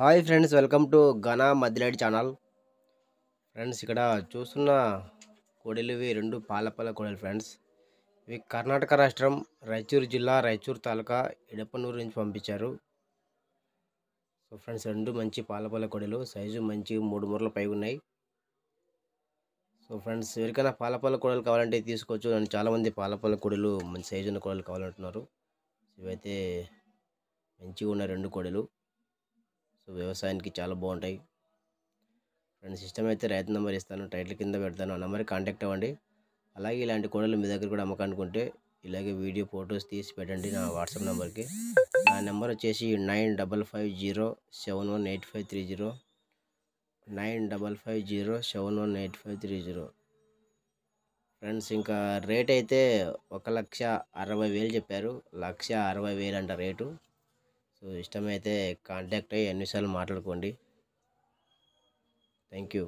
hi friends welcome to ఘనా మద్దిలాడి channel friends ఇక్కడ చూస్తున్న ఇవి రెండు పాలపల్ల కోడలు ఫ్రెండ్స్ ఇవి కర్ణాటక రాష్ట్రం రాయచూరు జిల్లా రాయచూరు తాలూకా ఇడపనూరు నుంచి పంపించారు సో ఫ్రెండ్స్ రెండు మంచి పాలపల్ల కోడలు సైజు మంచి మూడు మూరల పై ఉన్నాయి సో ఫ్రెండ్స్ ఎవరికైనా పాలపల్ల కోడలు కావాలంటే తీసుకోవచ్చు నేను చాలామంది పాలపల్ల కోడలు మంచి సైజు ఉన్న కోడలు కావాలంటున్నారు ఇవైతే మంచిగా ఉన్న రెండు కోడలు సో వ్యవసాయానికి చాలా బాగుంటాయి ఫ్రెండ్స్ సిస్టమ్ అయితే రైతు నెంబర్ ఇస్తాను టైటిల్ కింద పెడతాను ఆ నెంబర్కి కాంటాక్ట్ అవ్వండి అలాగే ఇలాంటి కూడలు మీ దగ్గర కూడా అమ్మకానుకుంటే ఇలాగే వీడియో ఫొటోస్ తీసి పెట్టండి నా వాట్సాప్ నెంబర్కి నా నెంబర్ వచ్చేసి nine double five zero seven one eight five three zero nine double five zero seven one eight five three zero friends ఇంకా రేట్ అయితే ఒక లక్ష అరవై వేలు చెప్పారు లక్ష అరవై వేలు అంట రేటు సో ఇష్టమైతే కాంటాక్ట్ అయ్యి అన్నిసార్లు మాట్లాడుకోండి థ్యాంక్ యూ